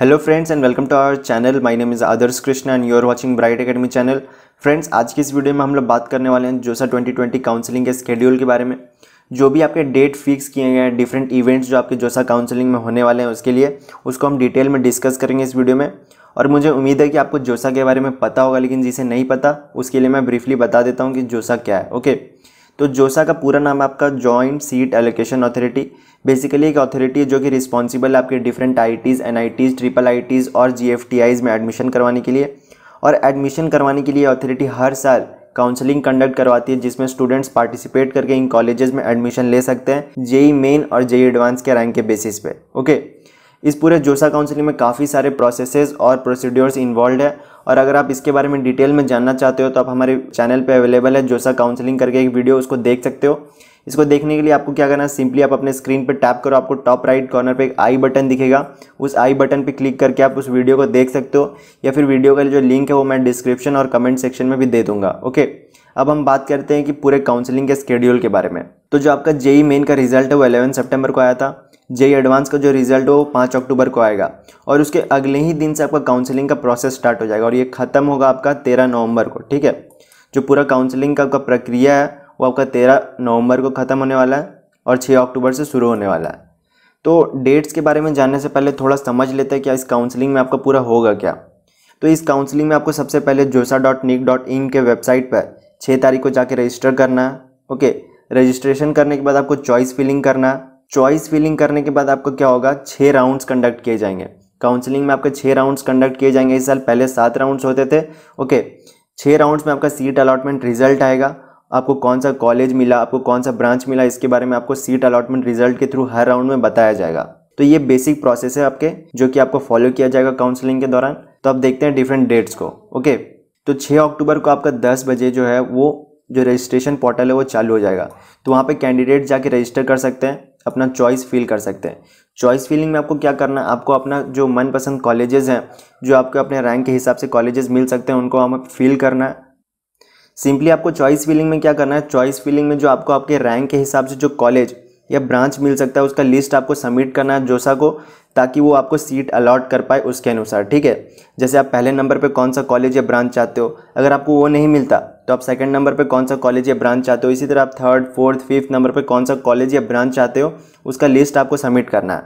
Hello friends and welcome to our channel my name is others Krishna and you are watching Bright Academy channel friends आज की इस video में हम लोग बात करने वाले हैं जोसा 2020 काउंसलिंग के स्केड्यूल के बारे में जो भी आपके डेट फिक्स किए गए हैं डिफरेंट इवेंट्स जो आपके जोसा काउंसलिंग में होने वाले हैं उसके लिए उसको हम डिटेल में डिस्कस करेंगे इस वीडियो में और मुझे उम्मीद है कि आपको जोसा के बारे में पता होगा लेकिन जिसे नहीं पता उसके लिए मैं ब्रीफली बता देता हूँ कि जोसा क्या है ओके okay? तो जोसा का पूरा नाम आपका joint seat allocation authority basically एक अथॉरिटी है जो कि रिस्पॉन्सिबल आपके different I Ts N I Ts triple I Ts और जी एफ टी आईज़ में एडमिशन करवाने के लिए और एडमिशन करवाने के लिए अथॉरिटी हर साल काउंसलिंग कंडक्ट करवाती है जिसमें स्टूडेंट्स पार्टिसिपेट करके इन कॉलेजेस में एडमिशन ले सकते हैं जेई मेन और जेई एडवांस के रैंक के बेसिस पे ओके इस पूरे जोसा काउंसलिंग में काफ़ी सारे प्रोसेसेस और प्रोसीड्योर्स इन्वॉल्व है और अगर आप इसके बारे में डिटेल में जानना चाहते हो तो आप हमारे चैनल पर अवेलेबल है जोसा काउंसलिंग करके एक वीडियो उसको देख सकते हो इसको देखने के लिए आपको क्या करना है सिंपली आप अपने स्क्रीन पर टैप करो आपको टॉप राइट कॉर्नर पे एक आई बटन दिखेगा उस आई बटन पे क्लिक करके आप उस वीडियो को देख सकते हो या फिर वीडियो का जो लिंक है वो मैं डिस्क्रिप्शन और कमेंट सेक्शन में भी दे दूंगा ओके अब हम बात करते हैं कि पूरे काउंसलिंग के स्केड्यूल के बारे में तो जो आपका जेई मेन का रिजल्ट है वो 11 सितंबर को आया था जेई एडवांस का जो रिज़ल्ट हो पाँच अक्टूबर को आएगा और उसके अगले ही दिन से आपका काउंसलिंग का प्रोसेस स्टार्ट हो जाएगा और ये ख़त्म होगा आपका तेरह नवंबर को ठीक है जो पूरा काउंसलिंग का आपका प्रक्रिया है वो आपका तेरह नवंबर को ख़त्म होने वाला है और छः अक्टूबर से शुरू होने वाला है तो डेट्स के बारे में जानने से पहले थोड़ा समझ लेते हैं क्या इस काउंसलिंग में आपका पूरा होगा क्या तो इस काउंसलिंग में आपको सबसे पहले जोसा डॉट डॉट इन के वेबसाइट पर छः तारीख को जाके रजिस्टर करना है ओके रजिस्ट्रेशन करने के बाद आपको चॉइस फिलिंग करना है चॉइस फिलिंग करने के बाद आपका क्या होगा छः राउंड्स कंडक्ट किए जाएंगे काउंसलिंग में आपके छः राउंड्स कंडक्ट किए जाएंगे इस साल पहले सात राउंड्स होते थे ओके छः राउंड्स में आपका सीट अलॉटमेंट रिजल्ट आएगा आपको कौन सा कॉलेज मिला आपको कौन सा ब्रांच मिला इसके बारे में आपको सीट अलॉटमेंट रिजल्ट के थ्रू हर राउंड में बताया जाएगा तो ये बेसिक प्रोसेस है आपके जो कि आपको फॉलो किया जाएगा काउंसलिंग के दौरान तो आप देखते हैं डिफरेंट डेट्स को ओके तो छः अक्टूबर को आपका दस बजे जो है वो जो रजिस्ट्रेशन पोर्टल है वो चालू हो जाएगा तो वहाँ पे कैंडिडेट जाके रजिस्टर कर सकते हैं अपना चॉइस फील कर सकते हैं चॉइस फीलिंग में आपको क्या करना है आपको अपना जो मनपसंद कॉलेजेस हैं जो आपके अपने रैंक के हिसाब से कॉलेजेस मिल सकते हैं उनको हमें फील करना है सिंपली आपको चॉइस फीलिंग में क्या करना है चॉइस फीलिंग में जो आपको आपके रैंक के हिसाब से जो कॉलेज या ब्रांच मिल सकता है उसका लिस्ट आपको सबमिट करना है जोसा को ताकि वो आपको सीट अलॉट कर पाए उसके अनुसार ठीक है जैसे आप पहले नंबर पर कौन सा कॉलेज या ब्रांच चाहते हो अगर आपको वो नहीं मिलता तो आप सेकंड नंबर पे कौन सा कॉलेज या ब्रांच चाहते हो इसी तरह आप थर्ड फोर्थ फिफ्थ नंबर पे कौन सा कॉलेज या ब्रांच चाहते हो उसका लिस्ट आपको सबमिट करना है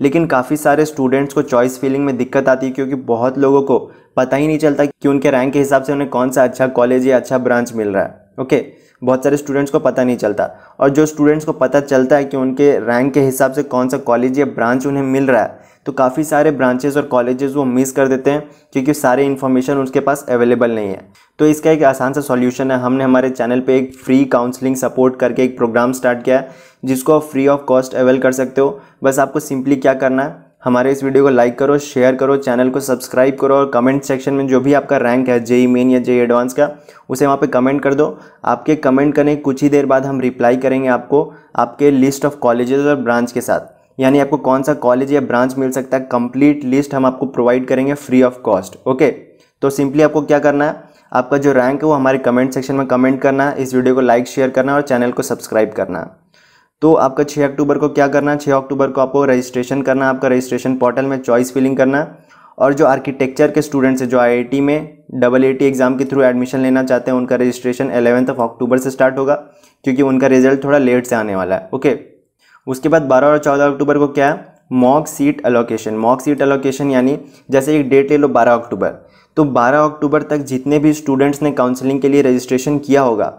लेकिन काफ़ी सारे स्टूडेंट्स को चॉइस फीलिंग में दिक्कत आती है क्योंकि बहुत लोगों को पता ही नहीं चलता कि उनके रैंक के हिसाब से उन्हें कौन सा अच्छा कॉलेज या अच्छा ब्रांच मिल रहा है ओके बहुत सारे स्टूडेंट्स को पता नहीं चलता और जो स्टूडेंट्स को पता चलता है कि उनके रैंक के हिसाब से कौन सा कॉलेज या ब्रांच उन्हें मिल रहा है तो काफ़ी सारे ब्रांचेज़ और कॉलेजेस वो मिस कर देते हैं क्योंकि सारे इन्फॉर्मेशन उसके पास अवेलेबल नहीं है तो इसका एक आसान सा सॉल्यूशन है हमने हमारे चैनल पे एक फ्री काउंसलिंग सपोर्ट करके एक प्रोग्राम स्टार्ट किया है जिसको आप फ्री ऑफ कॉस्ट अवेल कर सकते हो बस आपको सिंपली क्या करना है हमारे इस वीडियो को लाइक करो शेयर करो चैनल को सब्सक्राइब करो और कमेंट सेक्शन में जो भी आपका रैंक है जेई मेन e या जेई एडवांस e का उसे वहाँ पे कमेंट कर दो आपके कमेंट करने कुछ ही देर बाद हम रिप्लाई करेंगे आपको आपके लिस्ट ऑफ कॉलेजेस और ब्रांच के साथ यानी आपको कौन सा कॉलेज या ब्रांच मिल सकता है कंप्लीट लिस्ट हम आपको प्रोवाइड करेंगे फ्री ऑफ कॉस्ट ओके तो सिंपली आपको क्या करना है आपका जो रैंक है वो हमारे कमेंट सेक्शन में कमेंट करना है इस वीडियो को लाइक शेयर करना है और चैनल को सब्सक्राइब करना तो आपका 6 अक्टूबर को क्या करना है 6 अक्टूबर को आपको रजिस्ट्रेशन करना आपका रजिस्ट्रेशन पोर्टल में चॉइस फिलिंग करना और जो आर्किटेक्चर के स्टूडेंट्स हैं जो आई में डबल एटी एग्ज़ाम के थ्रू एडमिशन लेना चाहते हैं उनका रजिस्ट्रेशन एलेवंथ ऑफ अक्टूबर से स्टार्ट होगा क्योंकि उनका रिजल्ट थोड़ा लेट से आने वाला है ओके उसके बाद 12 और 14 अक्टूबर को क्या है mock seat allocation mock seat allocation यानी जैसे एक डेट ले लो 12 अक्टूबर तो 12 अक्टूबर तक जितने भी स्टूडेंट्स ने काउंसलिंग के लिए रजिस्ट्रेशन किया होगा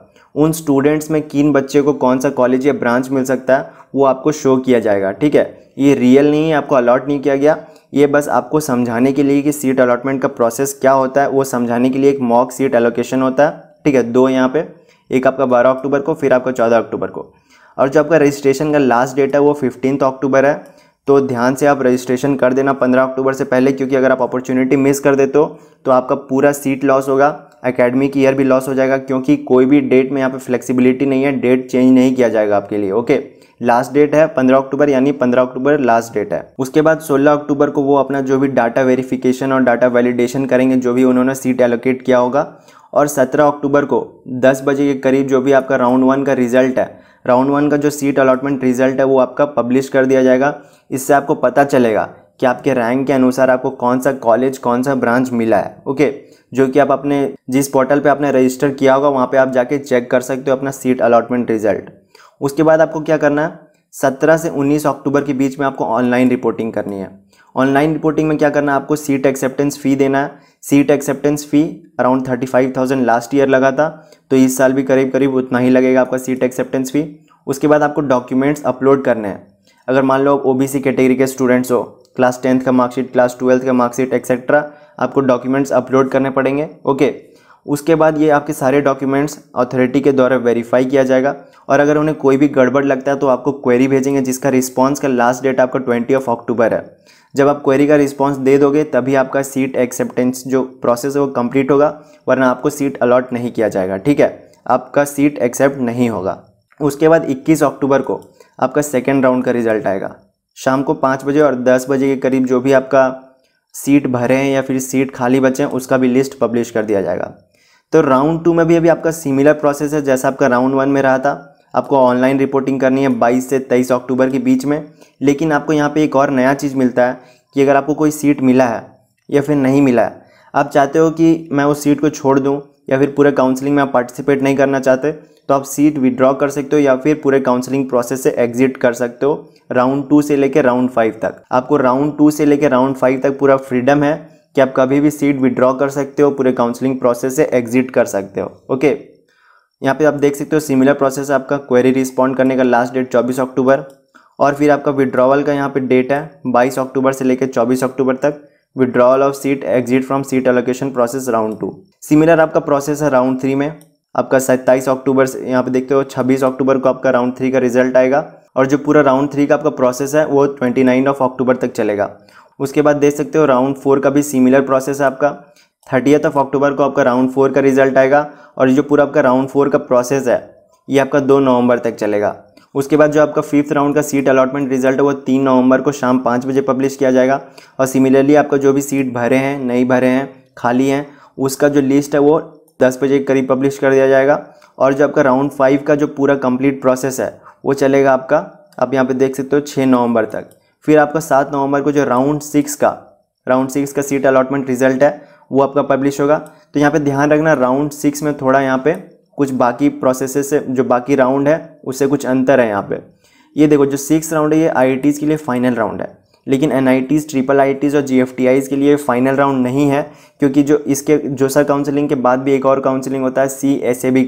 उन स्टूडेंट्स में किन बच्चे को कौन सा कॉलेज या ब्रांच मिल सकता है वो आपको शो किया जाएगा ठीक है ये रियल नहीं है आपको अलॉट नहीं किया गया ये बस आपको समझाने के लिए कि सीट अलॉटमेंट का प्रोसेस क्या होता है वो समझाने के लिए एक मॉक सीट एलोकेशन होता है ठीक है दो यहाँ पे एक आपका बारह अक्टूबर को फिर आपका चौदह अक्टूबर को और जो आपका रजिस्ट्रेशन का लास्ट डेट है वो फिफ्टीन अक्टूबर है तो ध्यान से आप रजिस्ट्रेशन कर देना पंद्रह अक्टूबर से पहले क्योंकि अगर आप अपॉर्चुनिटी मिस कर देते हो तो आपका पूरा सीट लॉस होगा अकेडमिक ईयर भी लॉस हो जाएगा क्योंकि कोई भी डेट में यहाँ पे फ्लेक्सिबिलिटी नहीं है डेट चेंज नहीं किया जाएगा आपके लिए ओके लास्ट डेट है 15 अक्टूबर यानी 15 अक्टूबर लास्ट डेट है उसके बाद 16 अक्टूबर को वो अपना जो भी डाटा वेरिफिकेशन और डाटा वैलिडेशन करेंगे जो भी उन्होंने सीट एलोकेट किया होगा और 17 अक्टूबर को 10 बजे के करीब जो भी आपका राउंड वन का रिजल्ट है राउंड वन का जो सीट अलॉटमेंट रिजल्ट है वो आपका पब्लिश कर दिया जाएगा इससे आपको पता चलेगा कि आपके रैंक के अनुसार आपको कौन सा कॉलेज कौन सा ब्रांच मिला है ओके जो कि आप अपने जिस पोर्टल पे आपने रजिस्टर किया होगा वहाँ पे आप जाके चेक कर सकते हो अपना सीट अलॉटमेंट रिजल्ट उसके बाद आपको क्या करना है सत्रह से उन्नीस अक्टूबर के बीच में आपको ऑनलाइन रिपोर्टिंग करनी है ऑनलाइन रिपोर्टिंग में क्या करना है आपको सीट एक्सेप्टेंस फ़ी देना है seat acceptance fee around thirty five thousand last year लगा था तो इस साल भी करीब करीब उतना ही लगेगा आपका सीट एक्सेप्टेंस फ़ी उसके बाद आपको डॉक्यूमेंट्स अपलोड करने हैं अगर मान लो आप ओ कैटेगरी के स्टूडेंट्स हो क्लास टेंथ का मार्कशीट क्लास ट्वेल्थ का मार्कशीट एक्सेट्रा आपको डॉक्यूमेंट्स अपलोड करने पड़ेंगे ओके okay. उसके बाद ये आपके सारे डॉक्यूमेंट्स अथॉरिटी के द्वारा वेरीफाई किया जाएगा और अगर उन्हें कोई भी गड़बड़ लगता है तो आपको क्वेरी भेजेंगे जिसका रिस्पॉन्स का लास्ट डेट आपका ट्वेंटी ऑफ अक्टूबर है जब आप क्वेरी का रिस्पॉन्स दे दोगे तभी आपका सीट एक्सेप्टेंस जो प्रोसेस है वो कम्प्लीट होगा वरना आपको सीट अलॉट नहीं किया जाएगा ठीक है आपका सीट एक्सेप्ट नहीं होगा उसके बाद 21 अक्टूबर को आपका सेकेंड राउंड का रिजल्ट आएगा शाम को पाँच बजे और दस बजे के करीब जो भी आपका सीट भरे हैं या फिर सीट खाली बचे हैं उसका भी लिस्ट पब्लिश कर दिया जाएगा तो राउंड टू में भी अभी आपका सिमिलर प्रोसेस है जैसा आपका राउंड वन में रहा था आपको ऑनलाइन रिपोर्टिंग करनी है 22 से 23 अक्टूबर के बीच में लेकिन आपको यहाँ पे एक और नया चीज़ मिलता है कि अगर आपको कोई सीट मिला है या फिर नहीं मिला है आप चाहते हो कि मैं उस सीट को छोड़ दूँ या फिर पूरे काउंसलिंग में आप पार्टिसिपेट नहीं करना चाहते तो आप सीट विड्रॉ कर सकते हो या फिर पूरे काउंसलिंग प्रोसेस से एग्जिट कर सकते हो राउंड टू से लेकर राउंड फाइव तक आपको राउंड टू से लेकर राउंड फाइव तक पूरा फ्रीडम है कि आप कभी भी सीट विड्रॉ कर सकते हो पूरे काउंसलिंग प्रोसेस से एग्जिट कर सकते हो ओके यहाँ पे आप देख सकते हो सिमिलर प्रोसेस है आपका क्वेरी रिस्पॉन्ड करने का लास्ट डेट चौबीस अक्टूबर और फिर आपका विड्रॉवल का यहाँ पे डेट है बाईस अक्टूबर से लेकर चौबीस अक्टूबर तक withdrawal of seat exit from seat allocation process round two similar आपका प्रोसेस है राउंड थ्री में आपका सत्ताईस अक्टूबर से यहाँ पे देखते हो छब्बीस अक्टूबर को आपका राउंड थ्री का रिजल्ट आएगा और जो पूरा राउंड थ्री का आपका प्रोसेस है वो ट्वेंटी नाइन ऑफ अक्टूबर तक चलेगा उसके बाद देख सकते हो राउंड फोर का भी सिमिलर प्रोसेस है आपका थर्टियथ ऑफ अक्टूबर को आपका राउंड फोर का रिजल्ट आएगा और जो पूरा आपका राउंड फोर का प्रोसेस है ये आपका दो नवंबर तक चलेगा उसके बाद जो आपका फिफ्थ राउंड का सीट अलॉटमेंट रिजल्ट है वो तीन नवंबर को शाम पाँच बजे पब्लिश किया जाएगा और सिमिलरली आपका जो भी सीट भरे हैं नहीं भरे हैं खाली हैं उसका जो लिस्ट है वो दस बजे के करीब पब्लिश कर दिया जाएगा और जो आपका राउंड फाइव का जो पूरा कंप्लीट प्रोसेस है वो चलेगा आपका आप यहाँ पे देख सकते हो छः नवंबर तक फिर आपका सात नवंबर को जो राउंड सिक्स का राउंड सिक्स का सीट अलॉटमेंट रिजल्ट है वो आपका पब्लिश होगा तो यहाँ पे ध्यान रखना राउंड सिक्स में थोड़ा यहाँ पे कुछ बाकी प्रोसेसेस से जो बाकी राउंड है उससे कुछ अंतर है यहाँ पे ये देखो जो सिक्स राउंड है ये आई के लिए फाइनल राउंड है लेकिन एन ट्रिपल आई और जी के लिए फाइनल राउंड नहीं है क्योंकि जो इसके जोसा काउंसिलिंग के बाद भी एक और काउंसिलिंग होता है सी एस ए बी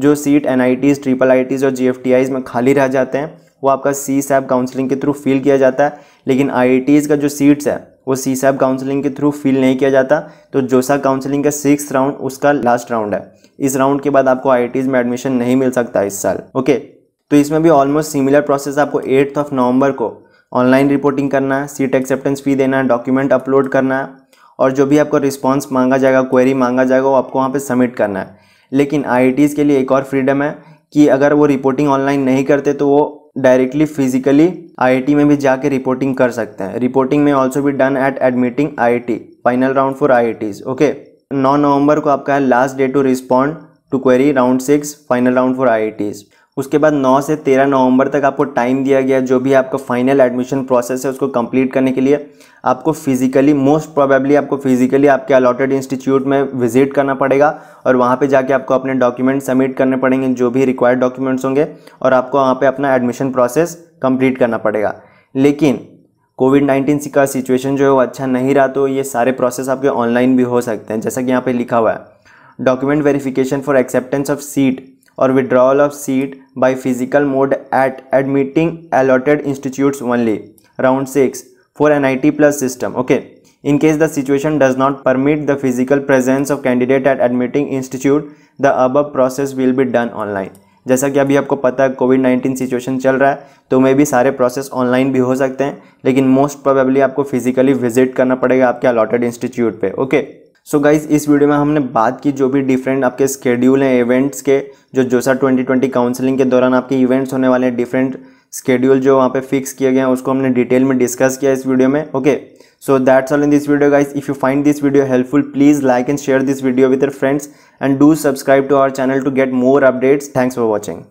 जो सीट एन ट्रिपल आई और जी में खाली रह जाते हैं वो आपका सी सैप काउंसलिंग के थ्रू फिल किया जाता है लेकिन आई का जो सीट्स है वो सी सैप काउंसलिंग के थ्रू फिल नहीं किया जाता तो जोसा काउंसलिंग का सिक्स राउंड उसका लास्ट राउंड है इस राउंड के बाद आपको आई में एडमिशन नहीं मिल सकता इस साल ओके तो इसमें भी ऑलमोस्ट सिमिलर प्रोसेस आपको एट्थ ऑफ नवंबर को ऑनलाइन रिपोर्टिंग करना है सीट एक्सेप्टेंस फ़ी देना है डॉक्यूमेंट अपलोड करना है और जो भी आपको रिस्पॉन्स मांगा जाएगा क्वेरी मांगा जाएगा वो आपको वहाँ पर सबमिट करना है लेकिन आई के लिए एक और फ्रीडम है कि अगर वो रिपोर्टिंग ऑनलाइन नहीं करते तो वो डायरेक्टली फिजिकली आईआईटी में भी जाके रिपोर्टिंग कर सकते हैं रिपोर्टिंग में ऑल्सो भी done at admitting IIT final round for IITs okay नौ नवंबर को आपका है last day to respond to query round six final round for IITs उसके बाद 9 से 13 नवंबर तक आपको टाइम दिया गया जो भी आपका फाइनल एडमिशन प्रोसेस है उसको कंप्लीट करने के लिए आपको फिजिकली मोस्ट प्रोबेबली आपको फिजिकली आपके अलॉटेड इंस्टीट्यूट में विजिट करना पड़ेगा और वहाँ पे जाके आपको अपने डॉक्यूमेंट सबमिट करने पड़ेंगे जो भी रिक्वायर्ड डॉक्यूमेंट्स होंगे और आपको वहाँ पर अपना एडमिशन प्रोसेस कम्प्लीट करना पड़ेगा लेकिन कोविड नाइन्टीन का सिचुएशन जो है वो अच्छा नहीं रहा तो ये सारे प्रोसेस आपके ऑनलाइन भी हो सकते हैं जैसा कि यहाँ पर लिखा हुआ है document verification for acceptance of seat और withdrawal of seat by physical mode at admitting allotted institutes only. Round 6 for NIT plus system. Okay. In case the situation does not permit the physical presence of candidate at admitting institute, the above process will be done online. जैसा कि अभी आपको पता है Covid 19 situation चल रहा है तो मे भी सारे प्रोसेस ऑनलाइन भी हो सकते हैं लेकिन मोस्ट प्रोबेबली आपको फिजिकली विजिट करना पड़ेगा आपके अलॉटेड इंस्टीट्यूट पे okay okay? So so guys इस वीडियो में हमने बात की जो भी डिफरेंट आपके स्केड्यूल हैं इवेंट्स के जो जोसा 2020 काउंसलिंग के दौरान आपके इवेंट्स होने वाले हैं डिफरेंट स्केड्यूल जो वहाँ पे फिक्स किए गए हैं उसको हमने डिटेल में डिस्कस किया इस वीडियो में okay so that's all in this video guys if you find this video helpful please like and share this video with friends and do subscribe to our channel to get more updates thanks for watching